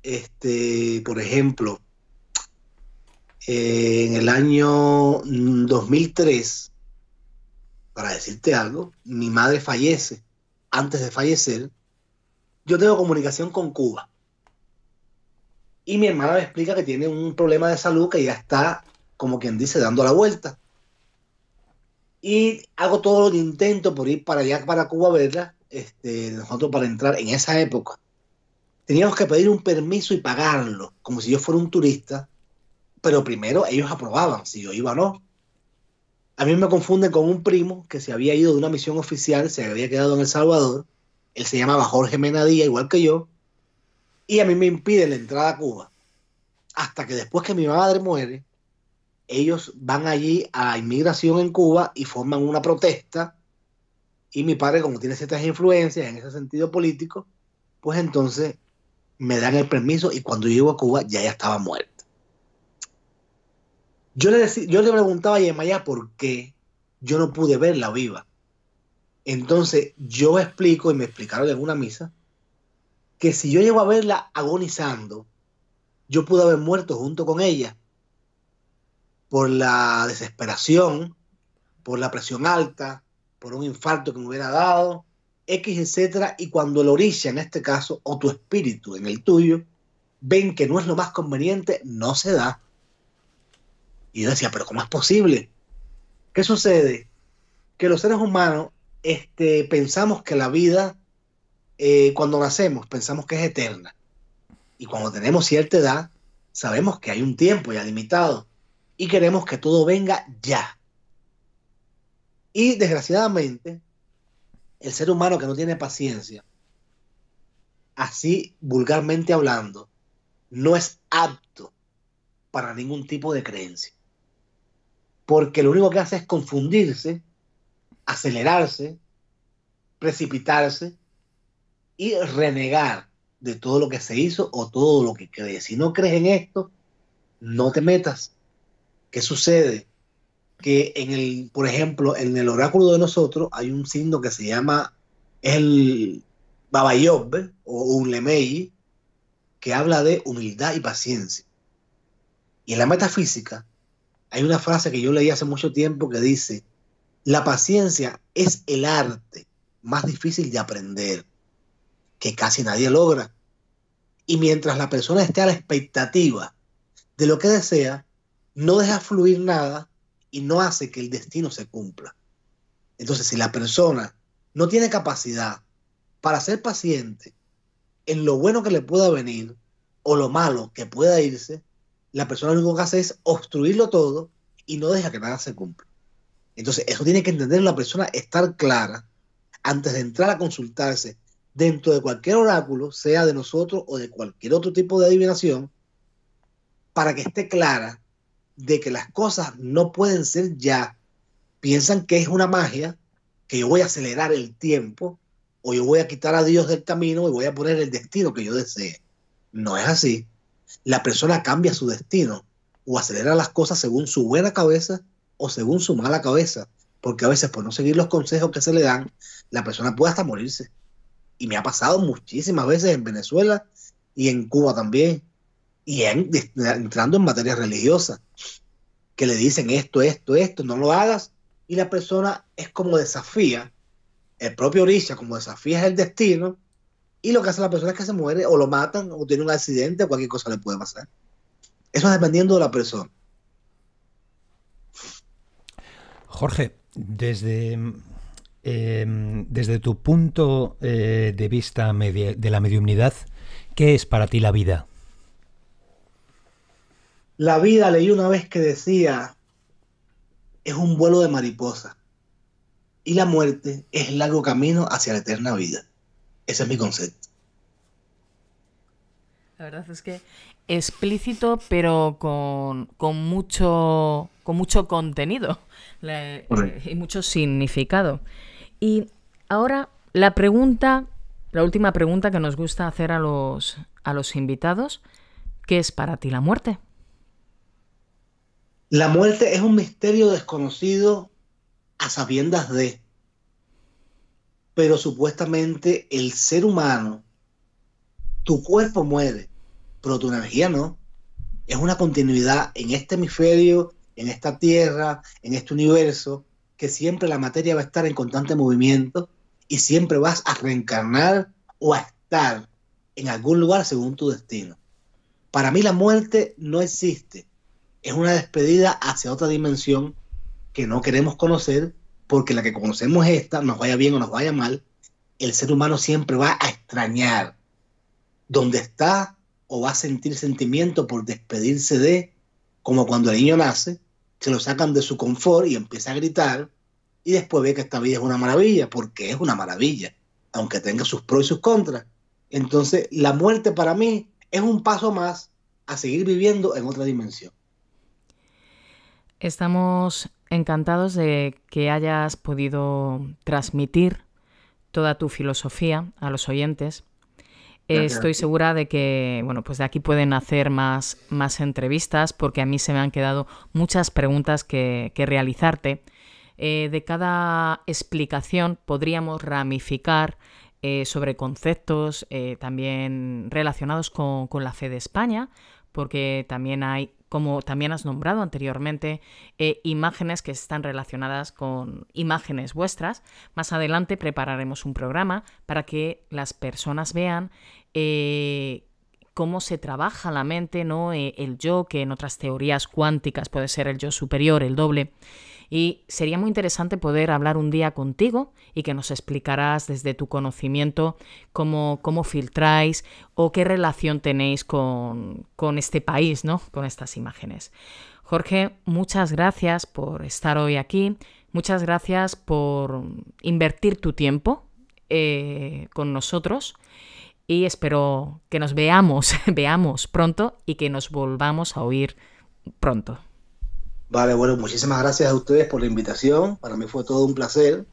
Este, por ejemplo, en el año 2003, para decirte algo, mi madre fallece. Antes de fallecer, yo tengo comunicación con Cuba. Y mi hermana me explica que tiene un problema de salud que ya está, como quien dice, dando la vuelta. Y hago todo el intento por ir para allá, para Cuba, verla. Este, nosotros para entrar en esa época teníamos que pedir un permiso y pagarlo, como si yo fuera un turista, pero primero ellos aprobaban si yo iba o no. A mí me confunden con un primo que se había ido de una misión oficial, se había quedado en El Salvador, él se llamaba Jorge Menadía, igual que yo, y a mí me impiden la entrada a Cuba. Hasta que después que mi madre muere, ellos van allí a la inmigración en Cuba y forman una protesta. Y mi padre, como tiene ciertas influencias en ese sentido político, pues entonces me dan el permiso y cuando llego a Cuba ya ella estaba muerta. Yo le, yo le preguntaba a Yemaya por qué yo no pude verla viva. Entonces yo explico y me explicaron en una misa que si yo llego a verla agonizando, yo pude haber muerto junto con ella por la desesperación, por la presión alta, por un infarto que me hubiera dado, X, etcétera, y cuando el orilla, en este caso, o tu espíritu en el tuyo, ven que no es lo más conveniente, no se da. Y yo decía, pero ¿cómo es posible? ¿Qué sucede? Que los seres humanos este, pensamos que la vida, eh, cuando nacemos, pensamos que es eterna. Y cuando tenemos cierta edad, sabemos que hay un tiempo ya limitado y queremos que todo venga ya. Y desgraciadamente, el ser humano que no tiene paciencia, así vulgarmente hablando, no es apto para ningún tipo de creencia. Porque lo único que hace es confundirse, acelerarse, precipitarse y renegar de todo lo que se hizo o todo lo que cree. Si no crees en esto, no te metas. ¿Qué sucede? Que en el, por ejemplo, en el oráculo de nosotros hay un signo que se llama el Babayob o un Unlemeyi, que habla de humildad y paciencia. Y en la metafísica hay una frase que yo leí hace mucho tiempo que dice, la paciencia es el arte más difícil de aprender, que casi nadie logra. Y mientras la persona esté a la expectativa de lo que desea, no deja fluir nada y no hace que el destino se cumpla. Entonces, si la persona no tiene capacidad para ser paciente en lo bueno que le pueda venir o lo malo que pueda irse, la persona lo único que hace es obstruirlo todo y no deja que nada se cumpla. Entonces, eso tiene que entender la persona, estar clara antes de entrar a consultarse dentro de cualquier oráculo, sea de nosotros o de cualquier otro tipo de adivinación, para que esté clara de que las cosas no pueden ser ya, piensan que es una magia, que yo voy a acelerar el tiempo o yo voy a quitar a Dios del camino y voy a poner el destino que yo desee. No es así. La persona cambia su destino o acelera las cosas según su buena cabeza o según su mala cabeza, porque a veces por no seguir los consejos que se le dan, la persona puede hasta morirse. Y me ha pasado muchísimas veces en Venezuela y en Cuba también y entrando en materia religiosa, que le dicen esto, esto, esto, no lo hagas, y la persona es como desafía, el propio Orisha como desafía el destino, y lo que hace la persona es que se muere o lo matan o tiene un accidente o cualquier cosa le puede pasar. Eso es dependiendo de la persona. Jorge, desde, em, desde tu punto eh, de vista de la mediumnidad, ¿qué es para ti la vida? La vida leí una vez que decía, es un vuelo de mariposa y la muerte es el largo camino hacia la eterna vida. Ese es mi concepto. La verdad es que explícito, pero con, mucho, con mucho contenido eh, y mucho significado. Y ahora la pregunta, la última pregunta que nos gusta hacer a los, a los invitados, ¿qué es para ti la muerte? La muerte es un misterio desconocido a sabiendas de, pero supuestamente el ser humano, tu cuerpo muere, pero tu energía no. Es una continuidad en este hemisferio, en esta tierra, en este universo, que siempre la materia va a estar en constante movimiento y siempre vas a reencarnar o a estar en algún lugar según tu destino. Para mí la muerte no existe es una despedida hacia otra dimensión que no queremos conocer, porque la que conocemos esta, nos vaya bien o nos vaya mal, el ser humano siempre va a extrañar donde está o va a sentir sentimiento por despedirse de, como cuando el niño nace, se lo sacan de su confort y empieza a gritar y después ve que esta vida es una maravilla, porque es una maravilla, aunque tenga sus pros y sus contras. Entonces, la muerte para mí es un paso más a seguir viviendo en otra dimensión. Estamos encantados de que hayas podido transmitir toda tu filosofía a los oyentes. Estoy segura de que, bueno, pues de aquí pueden hacer más, más entrevistas porque a mí se me han quedado muchas preguntas que, que realizarte. Eh, de cada explicación podríamos ramificar eh, sobre conceptos eh, también relacionados con la fe de España, porque también hay como también has nombrado anteriormente, eh, imágenes que están relacionadas con imágenes vuestras. Más adelante prepararemos un programa para que las personas vean eh, cómo se trabaja la mente, ¿no? Eh, el yo, que en otras teorías cuánticas puede ser el yo superior, el doble y sería muy interesante poder hablar un día contigo y que nos explicarás desde tu conocimiento cómo, cómo filtráis o qué relación tenéis con, con este país, ¿no? Con estas imágenes. Jorge, muchas gracias por estar hoy aquí. Muchas gracias por invertir tu tiempo eh, con nosotros y espero que nos veamos, veamos pronto y que nos volvamos a oír pronto. Vale, bueno, muchísimas gracias a ustedes por la invitación. Para mí fue todo un placer.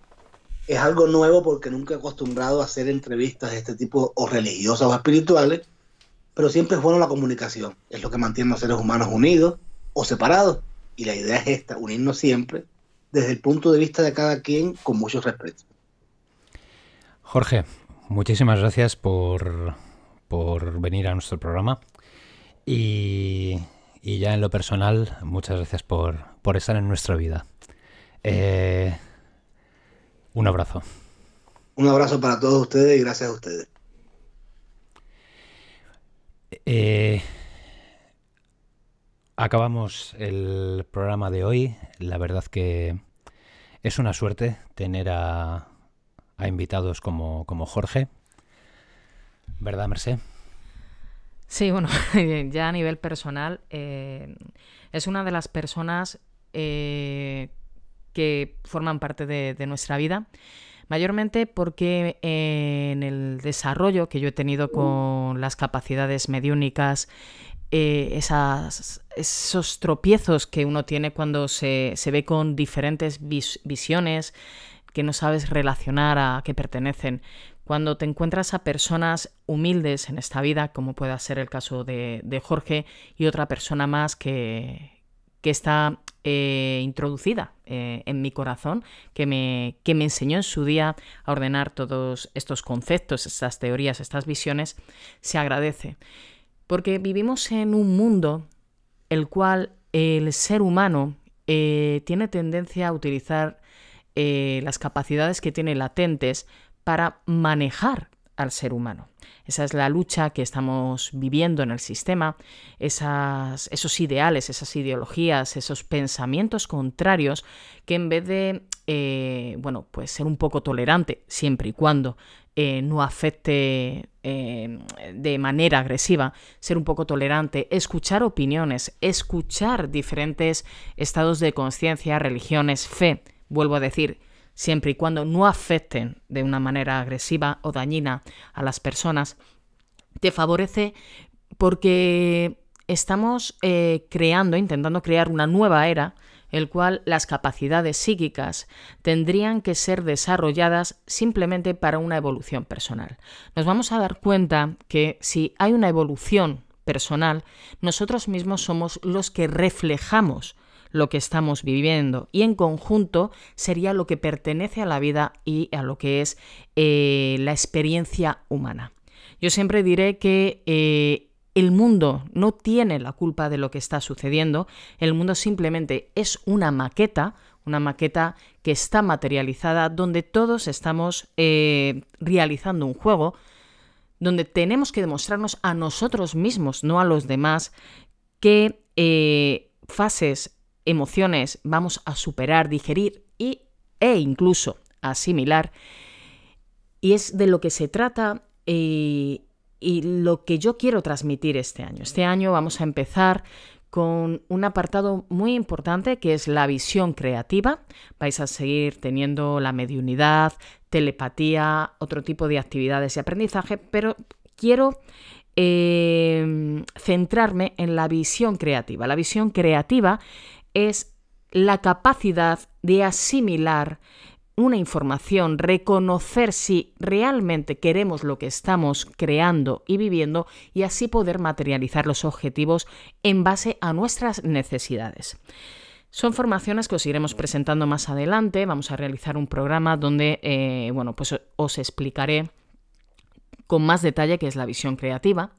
Es algo nuevo porque nunca he acostumbrado a hacer entrevistas de este tipo o religiosas o espirituales, pero siempre es bueno la comunicación. Es lo que mantiene a seres humanos unidos o separados. Y la idea es esta, unirnos siempre desde el punto de vista de cada quien con mucho respeto. Jorge, muchísimas gracias por, por venir a nuestro programa. Y y ya en lo personal, muchas gracias por, por estar en nuestra vida. Eh, un abrazo. Un abrazo para todos ustedes y gracias a ustedes. Eh, acabamos el programa de hoy. La verdad que es una suerte tener a, a invitados como, como Jorge. ¿Verdad, Merced? Sí, bueno, eh, ya a nivel personal, eh, es una de las personas eh, que forman parte de, nuestra vida, mayormente porque en el desarrollo que yo he tenido con las capacidades mediúnicas, esos tropiezos que uno tiene cuando se, ve con diferentes visiones, que no sabes relacionar a qué pertenecen. Cuando te encuentras a personas humildes en esta vida, como pueda ser el caso de, Jorge, y otra persona más que, está eh, introducida eh, en mi corazón, que me, que me enseñó en su día a ordenar todos estos conceptos, estas teorías, estas visiones, se agradece. Porque vivimos en un mundo el cual el ser humano eh, tiene tendencia a utilizar las capacidades que tiene latentes para manejar al ser humano. Esa es la lucha que estamos viviendo en el sistema, esas, esos ideales, esas ideologías, esos pensamientos contrarios que en vez de eh, bueno, pues ser un poco tolerante, siempre y cuando eh, no afecte eh, de manera agresiva, ser un poco tolerante, escuchar opiniones, escuchar diferentes estados de conciencia, religiones, fe, vuelvo a decir, siempre y cuando no afecten de una manera agresiva o dañina a las personas, te favorece porque estamos eh, creando, intentando crear una nueva era, el cual las capacidades psíquicas tendrían que ser desarrolladas simplemente para una evolución personal. Nos vamos a dar cuenta que si hay una evolución personal, nosotros mismos somos los que reflejamos lo que estamos viviendo y en conjunto sería lo que pertenece a la vida y a lo que es eh, la experiencia humana. Yo siempre diré que eh, el mundo no tiene la culpa de lo que está sucediendo, el mundo simplemente es una maqueta, una maqueta que está materializada, donde todos estamos eh, realizando un juego, donde tenemos que demostrarnos a nosotros mismos, no a los demás, qué fases emociones vamos a superar, digerir y, e incluso asimilar. Y es de lo que se trata eh, y, lo que yo quiero transmitir este año. Este año vamos a empezar con un apartado muy importante que es la visión creativa. Vais a seguir teniendo la mediunidad, telepatía, otro tipo de actividades y aprendizaje, pero quiero eh, centrarme en la visión creativa. La visión creativa es la capacidad de asimilar una información, reconocer si realmente queremos lo que estamos creando y viviendo y así poder materializar los objetivos en base a nuestras necesidades. Son formaciones que os iremos presentando más adelante. Vamos a realizar un programa donde, eh, bueno, pues os explicaré con más detalle qué es la visión creativa,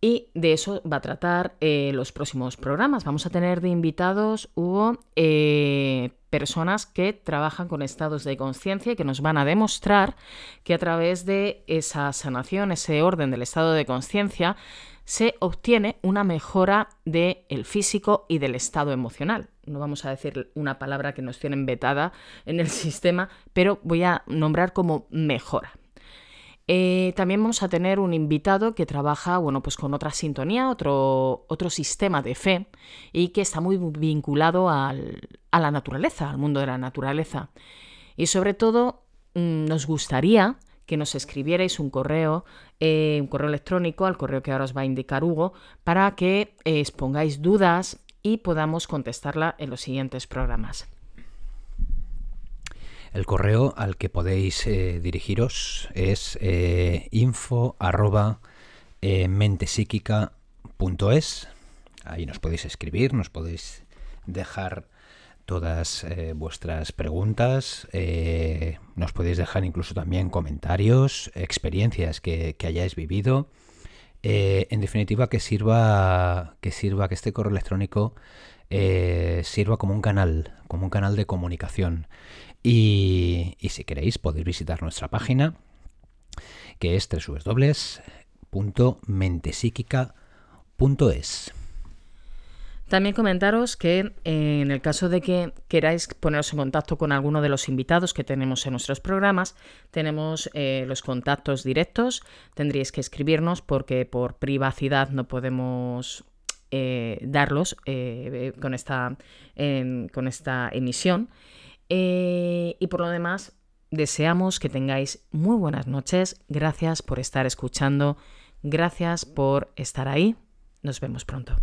y de eso va a tratar eh, los próximos programas. Vamos a tener de invitados, Hugo, eh, personas que trabajan con estados de conciencia y que nos van a demostrar que a través de esa sanación, ese orden del estado de conciencia, se obtiene una mejora del el físico y del estado emocional. No vamos a decir una palabra que nos tiene vetada en el sistema, pero voy a nombrar como mejora. Eh, también vamos a tener un invitado que trabaja pues con otra sintonía, otro, sistema de fe y que está muy vinculado a la naturaleza, al mundo de la naturaleza. Y sobre todo mm, nos gustaría que nos escribierais un correo, eh, un correo electrónico al correo que ahora os va a indicar Hugo, para que eh, expongáis dudas y podamos contestarla en los siguientes programas. El correo al que podéis eh, dirigiros es eh, info eh, Ahí nos podéis escribir, nos podéis dejar todas eh, vuestras preguntas. nos podéis dejar incluso también comentarios, experiencias que, hayáis vivido. en definitiva, que sirva, que sirva, que este correo electrónico sirva como un canal, como un canal de comunicación. Y, si queréis podéis visitar nuestra página que es www.mentesíquica.es. También comentaros que eh, en el caso de que queráis poneros en contacto con alguno de los invitados que tenemos en nuestros programas, tenemos eh, los contactos directos, tendríais que escribirnos porque por privacidad no podemos eh, darlos con, esta, con esta emisión. Eh, y por lo demás, deseamos que tengáis muy buenas noches. Gracias por estar escuchando. Gracias por estar ahí. Nos vemos pronto.